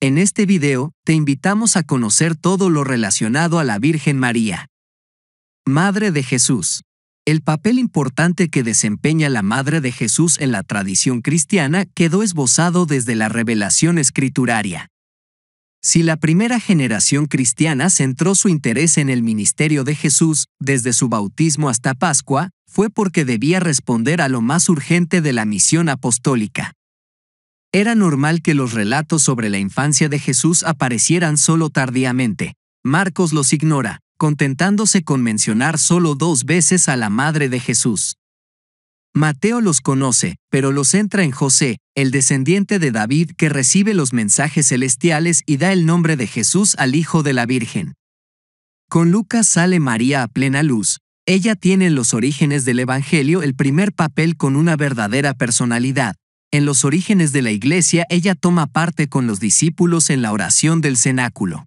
En este video, te invitamos a conocer todo lo relacionado a la Virgen María. Madre de Jesús. El papel importante que desempeña la Madre de Jesús en la tradición cristiana quedó esbozado desde la revelación escrituraria. Si la primera generación cristiana centró su interés en el ministerio de Jesús, desde su bautismo hasta Pascua, fue porque debía responder a lo más urgente de la misión apostólica. Era normal que los relatos sobre la infancia de Jesús aparecieran solo tardíamente. Marcos los ignora, contentándose con mencionar solo dos veces a la madre de Jesús. Mateo los conoce, pero los entra en José, el descendiente de David que recibe los mensajes celestiales y da el nombre de Jesús al Hijo de la Virgen. Con Lucas sale María a plena luz. Ella tiene en los orígenes del Evangelio el primer papel con una verdadera personalidad, en los orígenes de la iglesia ella toma parte con los discípulos en la oración del cenáculo.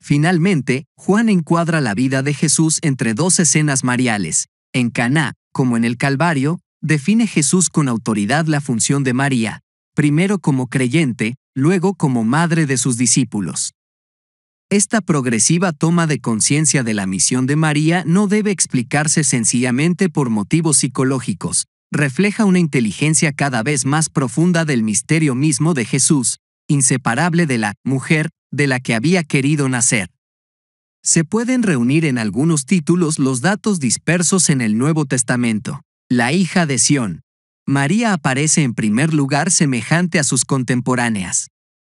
Finalmente, Juan encuadra la vida de Jesús entre dos escenas mariales. En Caná, como en el Calvario, define Jesús con autoridad la función de María, primero como creyente, luego como madre de sus discípulos. Esta progresiva toma de conciencia de la misión de María no debe explicarse sencillamente por motivos psicológicos, refleja una inteligencia cada vez más profunda del misterio mismo de Jesús, inseparable de la mujer de la que había querido nacer. Se pueden reunir en algunos títulos los datos dispersos en el Nuevo Testamento. La hija de Sión. María aparece en primer lugar semejante a sus contemporáneas.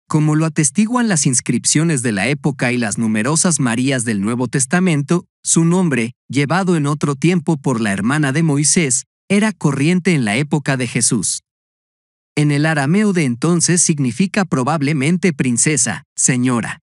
Como lo atestiguan las inscripciones de la época y las numerosas Marías del Nuevo Testamento, su nombre, llevado en otro tiempo por la hermana de Moisés, era corriente en la época de Jesús. En el arameo de entonces significa probablemente princesa, señora.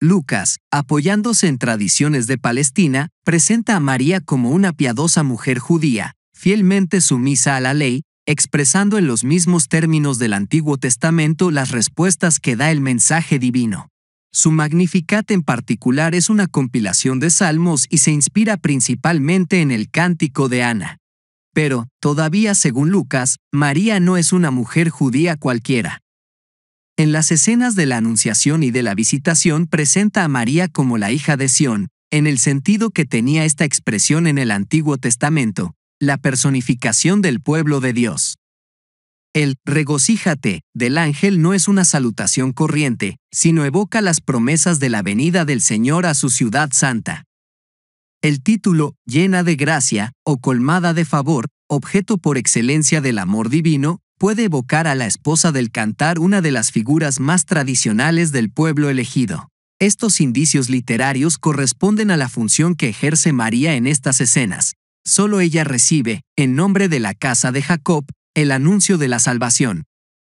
Lucas, apoyándose en tradiciones de Palestina, presenta a María como una piadosa mujer judía, fielmente sumisa a la ley, expresando en los mismos términos del Antiguo Testamento las respuestas que da el mensaje divino. Su Magnificat en particular es una compilación de salmos y se inspira principalmente en el cántico de Ana. Pero, todavía según Lucas, María no es una mujer judía cualquiera. En las escenas de la Anunciación y de la Visitación presenta a María como la hija de Sión, en el sentido que tenía esta expresión en el Antiguo Testamento, la personificación del pueblo de Dios. El regocíjate del ángel no es una salutación corriente, sino evoca las promesas de la venida del Señor a su ciudad santa. El título, llena de gracia, o colmada de favor, objeto por excelencia del amor divino, puede evocar a la esposa del cantar una de las figuras más tradicionales del pueblo elegido. Estos indicios literarios corresponden a la función que ejerce María en estas escenas. Solo ella recibe, en nombre de la casa de Jacob, el anuncio de la salvación.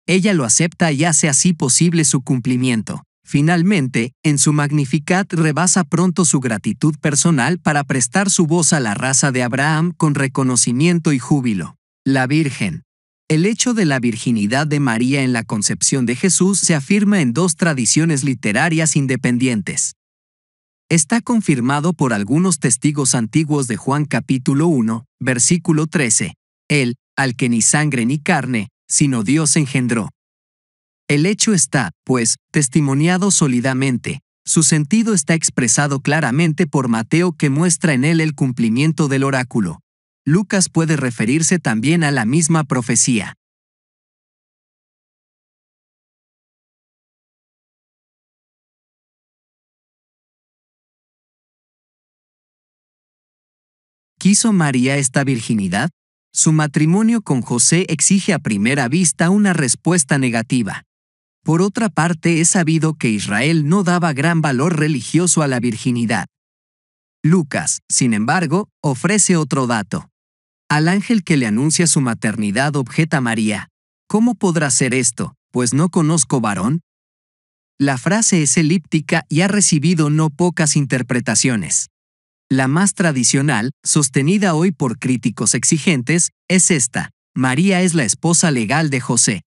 Ella lo acepta y hace así posible su cumplimiento. Finalmente, en su Magnificat rebasa pronto su gratitud personal para prestar su voz a la raza de Abraham con reconocimiento y júbilo. La Virgen. El hecho de la virginidad de María en la concepción de Jesús se afirma en dos tradiciones literarias independientes. Está confirmado por algunos testigos antiguos de Juan capítulo 1, versículo 13. Él, al que ni sangre ni carne, sino Dios engendró. El hecho está, pues, testimoniado sólidamente. Su sentido está expresado claramente por Mateo que muestra en él el cumplimiento del oráculo. Lucas puede referirse también a la misma profecía. ¿Quiso María esta virginidad? Su matrimonio con José exige a primera vista una respuesta negativa. Por otra parte, es sabido que Israel no daba gran valor religioso a la virginidad. Lucas, sin embargo, ofrece otro dato. Al ángel que le anuncia su maternidad objeta María. ¿Cómo podrá ser esto, pues no conozco varón? La frase es elíptica y ha recibido no pocas interpretaciones. La más tradicional, sostenida hoy por críticos exigentes, es esta. María es la esposa legal de José,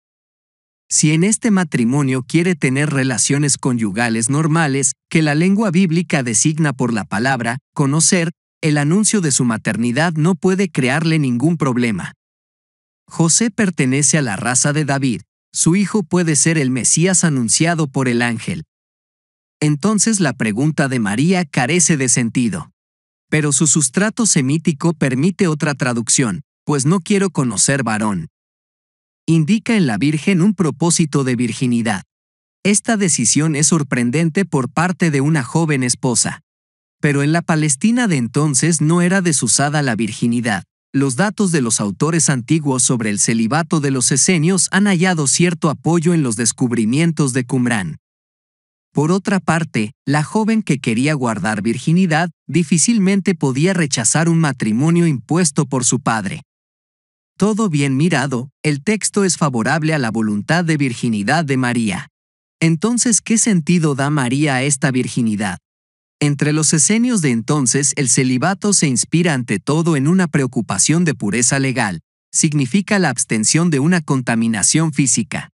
si en este matrimonio quiere tener relaciones conyugales normales, que la lengua bíblica designa por la palabra, conocer, el anuncio de su maternidad no puede crearle ningún problema. José pertenece a la raza de David, su hijo puede ser el Mesías anunciado por el ángel. Entonces la pregunta de María carece de sentido. Pero su sustrato semítico permite otra traducción, pues no quiero conocer varón indica en la Virgen un propósito de virginidad. Esta decisión es sorprendente por parte de una joven esposa. Pero en la Palestina de entonces no era desusada la virginidad. Los datos de los autores antiguos sobre el celibato de los esenios han hallado cierto apoyo en los descubrimientos de Qumran. Por otra parte, la joven que quería guardar virginidad difícilmente podía rechazar un matrimonio impuesto por su padre. Todo bien mirado, el texto es favorable a la voluntad de virginidad de María. Entonces, ¿qué sentido da María a esta virginidad? Entre los esenios de entonces, el celibato se inspira ante todo en una preocupación de pureza legal. Significa la abstención de una contaminación física.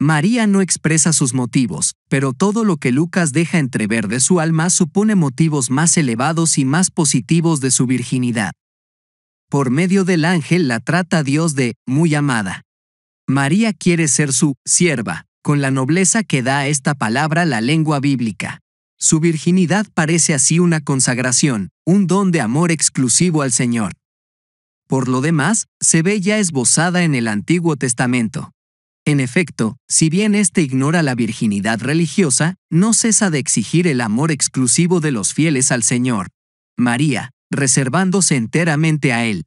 María no expresa sus motivos, pero todo lo que Lucas deja entrever de su alma supone motivos más elevados y más positivos de su virginidad por medio del ángel la trata Dios de muy amada. María quiere ser su sierva, con la nobleza que da a esta palabra la lengua bíblica. Su virginidad parece así una consagración, un don de amor exclusivo al Señor. Por lo demás, se ve ya esbozada en el Antiguo Testamento. En efecto, si bien éste ignora la virginidad religiosa, no cesa de exigir el amor exclusivo de los fieles al Señor. María, reservándose enteramente a él.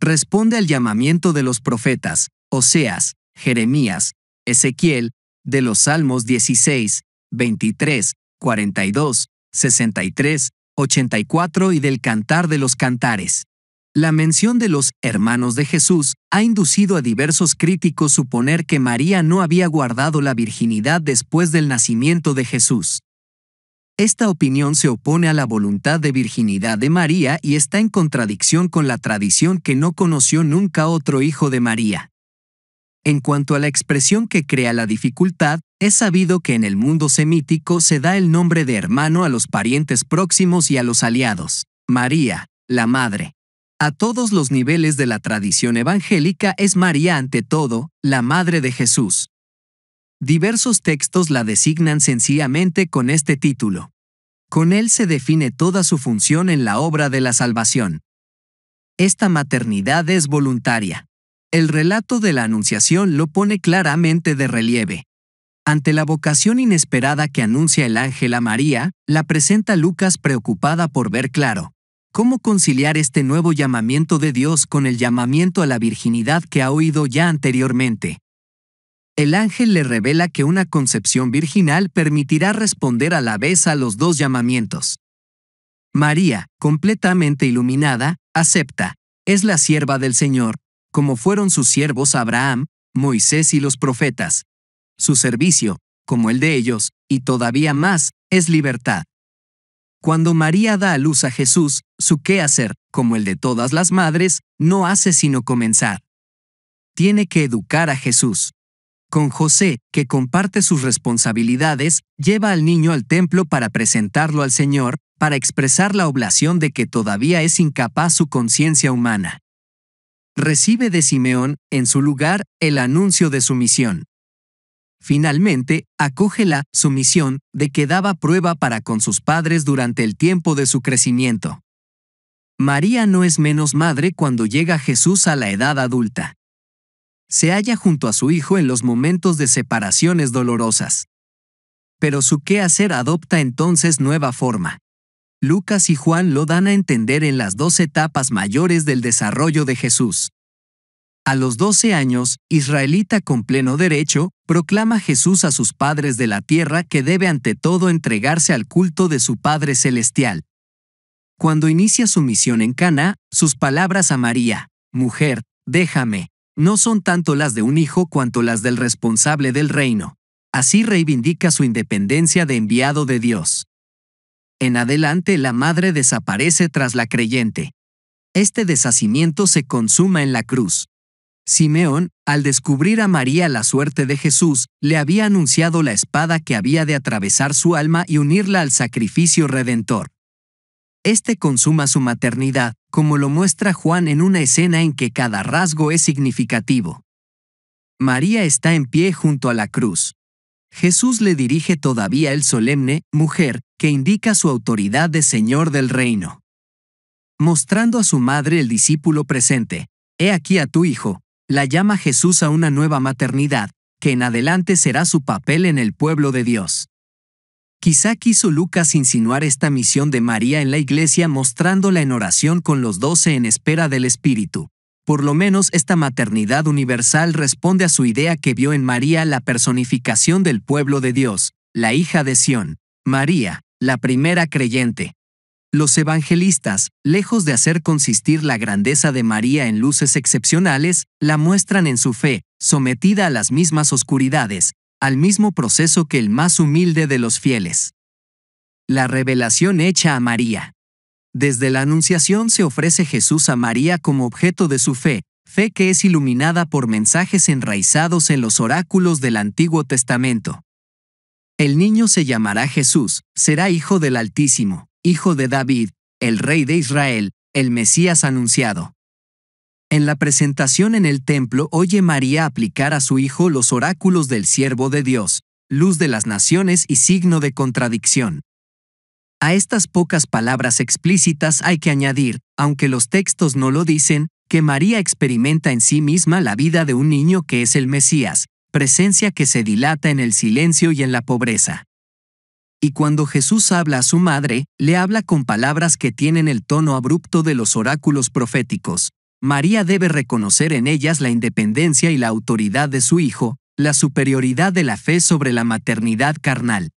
Responde al llamamiento de los profetas, Oseas, Jeremías, Ezequiel, de los Salmos 16, 23, 42, 63, 84 y del Cantar de los Cantares. La mención de los hermanos de Jesús ha inducido a diversos críticos suponer que María no había guardado la virginidad después del nacimiento de Jesús. Esta opinión se opone a la voluntad de virginidad de María y está en contradicción con la tradición que no conoció nunca otro hijo de María. En cuanto a la expresión que crea la dificultad, es sabido que en el mundo semítico se da el nombre de hermano a los parientes próximos y a los aliados. María, la madre. A todos los niveles de la tradición evangélica es María ante todo, la madre de Jesús. Diversos textos la designan sencillamente con este título. Con él se define toda su función en la obra de la salvación. Esta maternidad es voluntaria. El relato de la Anunciación lo pone claramente de relieve. Ante la vocación inesperada que anuncia el ángel a María, la presenta Lucas preocupada por ver claro. ¿Cómo conciliar este nuevo llamamiento de Dios con el llamamiento a la virginidad que ha oído ya anteriormente? el ángel le revela que una concepción virginal permitirá responder a la vez a los dos llamamientos. María, completamente iluminada, acepta, es la sierva del Señor, como fueron sus siervos Abraham, Moisés y los profetas. Su servicio, como el de ellos, y todavía más, es libertad. Cuando María da a luz a Jesús, su qué hacer, como el de todas las madres, no hace sino comenzar. Tiene que educar a Jesús. Con José, que comparte sus responsabilidades, lleva al niño al templo para presentarlo al Señor, para expresar la oblación de que todavía es incapaz su conciencia humana. Recibe de Simeón, en su lugar, el anuncio de su misión. Finalmente, acoge la sumisión de que daba prueba para con sus padres durante el tiempo de su crecimiento. María no es menos madre cuando llega Jesús a la edad adulta se halla junto a su hijo en los momentos de separaciones dolorosas. Pero su hacer adopta entonces nueva forma. Lucas y Juan lo dan a entender en las dos etapas mayores del desarrollo de Jesús. A los 12 años, israelita con pleno derecho, proclama Jesús a sus padres de la tierra que debe ante todo entregarse al culto de su Padre celestial. Cuando inicia su misión en Cana, sus palabras a María, Mujer, déjame, no son tanto las de un hijo cuanto las del responsable del reino. Así reivindica su independencia de enviado de Dios. En adelante la madre desaparece tras la creyente. Este deshacimiento se consuma en la cruz. Simeón, al descubrir a María la suerte de Jesús, le había anunciado la espada que había de atravesar su alma y unirla al sacrificio redentor. Este consuma su maternidad, como lo muestra Juan en una escena en que cada rasgo es significativo. María está en pie junto a la cruz. Jesús le dirige todavía el solemne, mujer, que indica su autoridad de Señor del reino. Mostrando a su madre el discípulo presente, He aquí a tu hijo, la llama Jesús a una nueva maternidad, que en adelante será su papel en el pueblo de Dios. Quizá quiso Lucas insinuar esta misión de María en la iglesia mostrándola en oración con los doce en espera del Espíritu. Por lo menos esta maternidad universal responde a su idea que vio en María la personificación del pueblo de Dios, la hija de Sión, María, la primera creyente. Los evangelistas, lejos de hacer consistir la grandeza de María en luces excepcionales, la muestran en su fe, sometida a las mismas oscuridades, al mismo proceso que el más humilde de los fieles. La revelación hecha a María. Desde la Anunciación se ofrece Jesús a María como objeto de su fe, fe que es iluminada por mensajes enraizados en los oráculos del Antiguo Testamento. El niño se llamará Jesús, será hijo del Altísimo, hijo de David, el rey de Israel, el Mesías anunciado. En la presentación en el templo oye María aplicar a su hijo los oráculos del siervo de Dios, luz de las naciones y signo de contradicción. A estas pocas palabras explícitas hay que añadir, aunque los textos no lo dicen, que María experimenta en sí misma la vida de un niño que es el Mesías, presencia que se dilata en el silencio y en la pobreza. Y cuando Jesús habla a su madre, le habla con palabras que tienen el tono abrupto de los oráculos proféticos. María debe reconocer en ellas la independencia y la autoridad de su Hijo, la superioridad de la fe sobre la maternidad carnal.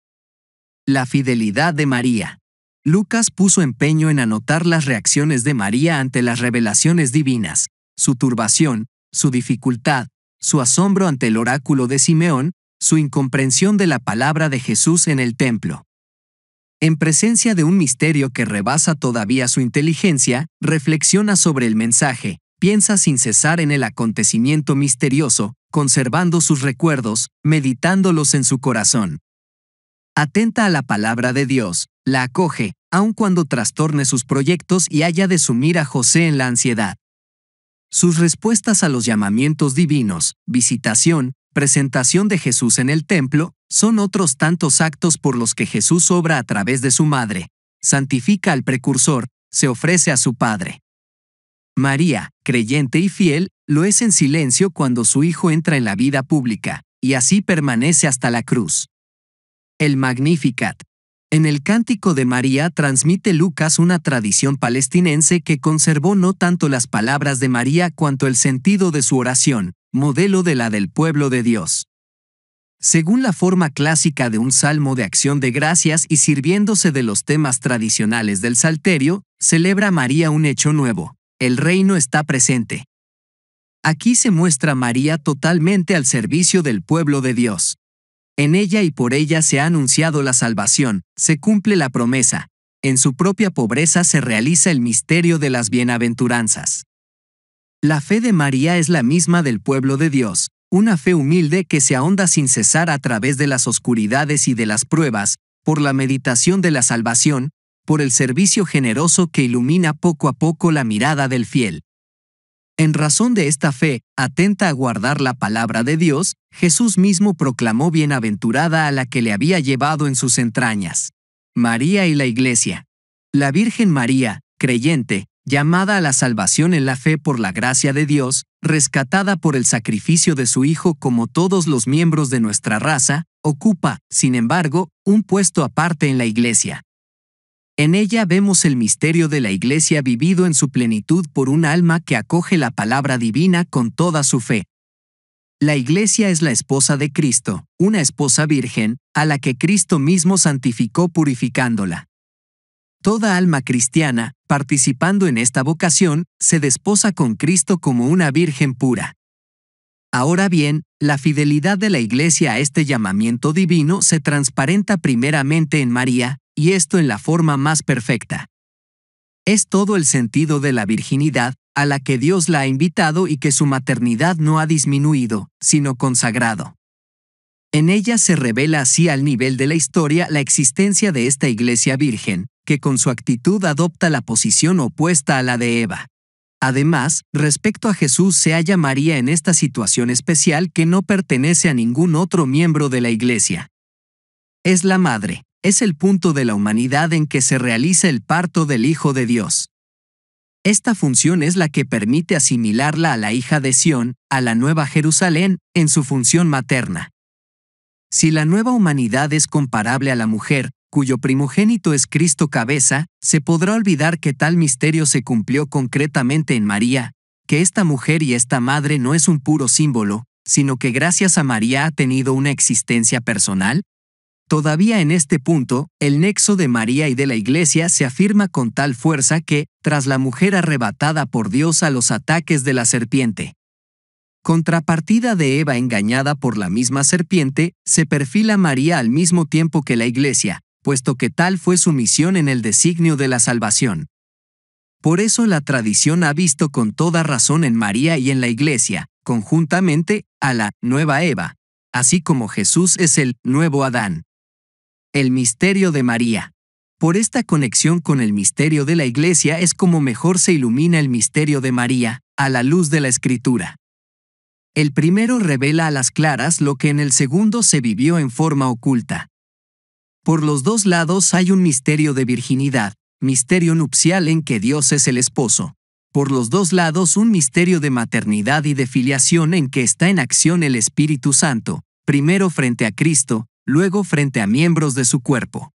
La fidelidad de María. Lucas puso empeño en anotar las reacciones de María ante las revelaciones divinas, su turbación, su dificultad, su asombro ante el oráculo de Simeón, su incomprensión de la palabra de Jesús en el templo en presencia de un misterio que rebasa todavía su inteligencia, reflexiona sobre el mensaje, piensa sin cesar en el acontecimiento misterioso, conservando sus recuerdos, meditándolos en su corazón. Atenta a la palabra de Dios, la acoge, aun cuando trastorne sus proyectos y haya de sumir a José en la ansiedad. Sus respuestas a los llamamientos divinos, visitación, presentación de Jesús en el templo, son otros tantos actos por los que Jesús obra a través de su madre, santifica al precursor, se ofrece a su padre. María, creyente y fiel, lo es en silencio cuando su hijo entra en la vida pública, y así permanece hasta la cruz. El Magnificat. En el Cántico de María transmite Lucas una tradición palestinense que conservó no tanto las palabras de María cuanto el sentido de su oración, modelo de la del pueblo de Dios. Según la forma clásica de un salmo de acción de gracias y sirviéndose de los temas tradicionales del Salterio, celebra María un hecho nuevo. El reino está presente. Aquí se muestra María totalmente al servicio del pueblo de Dios. En ella y por ella se ha anunciado la salvación, se cumple la promesa, en su propia pobreza se realiza el misterio de las bienaventuranzas. La fe de María es la misma del pueblo de Dios, una fe humilde que se ahonda sin cesar a través de las oscuridades y de las pruebas, por la meditación de la salvación, por el servicio generoso que ilumina poco a poco la mirada del fiel. En razón de esta fe, atenta a guardar la palabra de Dios, Jesús mismo proclamó bienaventurada a la que le había llevado en sus entrañas. María y la Iglesia. La Virgen María, creyente, llamada a la salvación en la fe por la gracia de Dios, rescatada por el sacrificio de su Hijo como todos los miembros de nuestra raza, ocupa, sin embargo, un puesto aparte en la Iglesia. En ella vemos el misterio de la Iglesia vivido en su plenitud por un alma que acoge la palabra divina con toda su fe. La Iglesia es la esposa de Cristo, una esposa virgen, a la que Cristo mismo santificó purificándola. Toda alma cristiana, participando en esta vocación, se desposa con Cristo como una virgen pura. Ahora bien, la fidelidad de la Iglesia a este llamamiento divino se transparenta primeramente en María, y esto en la forma más perfecta. Es todo el sentido de la virginidad, a la que Dios la ha invitado y que su maternidad no ha disminuido, sino consagrado. En ella se revela así al nivel de la historia la existencia de esta iglesia virgen, que con su actitud adopta la posición opuesta a la de Eva. Además, respecto a Jesús se halla María en esta situación especial que no pertenece a ningún otro miembro de la iglesia. Es la madre, es el punto de la humanidad en que se realiza el parto del Hijo de Dios. Esta función es la que permite asimilarla a la hija de Sión, a la Nueva Jerusalén, en su función materna. Si la nueva humanidad es comparable a la mujer, cuyo primogénito es Cristo cabeza, se podrá olvidar que tal misterio se cumplió concretamente en María, que esta mujer y esta madre no es un puro símbolo, sino que gracias a María ha tenido una existencia personal? Todavía en este punto, el nexo de María y de la Iglesia se afirma con tal fuerza que, tras la mujer arrebatada por Dios a los ataques de la serpiente, Contrapartida de Eva engañada por la misma serpiente, se perfila María al mismo tiempo que la Iglesia, puesto que tal fue su misión en el designio de la salvación. Por eso la tradición ha visto con toda razón en María y en la Iglesia, conjuntamente, a la nueva Eva, así como Jesús es el nuevo Adán. El misterio de María. Por esta conexión con el misterio de la Iglesia es como mejor se ilumina el misterio de María, a la luz de la Escritura. El primero revela a las claras lo que en el segundo se vivió en forma oculta. Por los dos lados hay un misterio de virginidad, misterio nupcial en que Dios es el esposo. Por los dos lados un misterio de maternidad y de filiación en que está en acción el Espíritu Santo, primero frente a Cristo, luego frente a miembros de su cuerpo.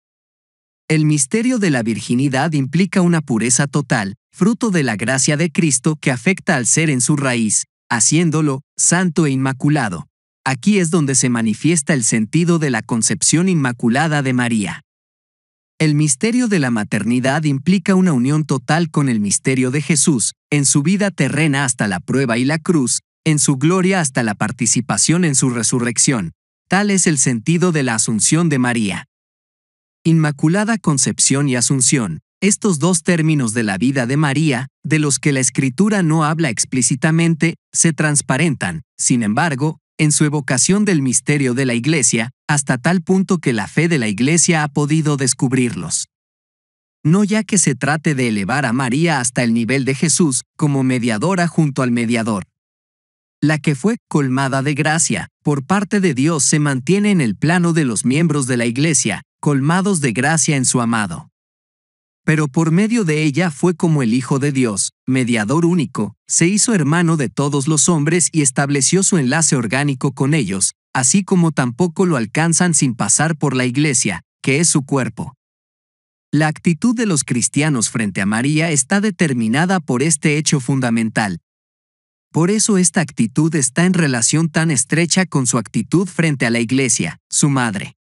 El misterio de la virginidad implica una pureza total, fruto de la gracia de Cristo que afecta al ser en su raíz, haciéndolo santo e inmaculado. Aquí es donde se manifiesta el sentido de la concepción inmaculada de María. El misterio de la maternidad implica una unión total con el misterio de Jesús, en su vida terrena hasta la prueba y la cruz, en su gloria hasta la participación en su resurrección. Tal es el sentido de la asunción de María. Inmaculada Concepción y Asunción, estos dos términos de la vida de María, de los que la escritura no habla explícitamente, se transparentan, sin embargo, en su evocación del misterio de la Iglesia, hasta tal punto que la fe de la Iglesia ha podido descubrirlos. No ya que se trate de elevar a María hasta el nivel de Jesús, como mediadora junto al mediador. La que fue colmada de gracia, por parte de Dios se mantiene en el plano de los miembros de la Iglesia, colmados de gracia en su amado pero por medio de ella fue como el Hijo de Dios, mediador único, se hizo hermano de todos los hombres y estableció su enlace orgánico con ellos, así como tampoco lo alcanzan sin pasar por la iglesia, que es su cuerpo. La actitud de los cristianos frente a María está determinada por este hecho fundamental. Por eso esta actitud está en relación tan estrecha con su actitud frente a la iglesia, su madre.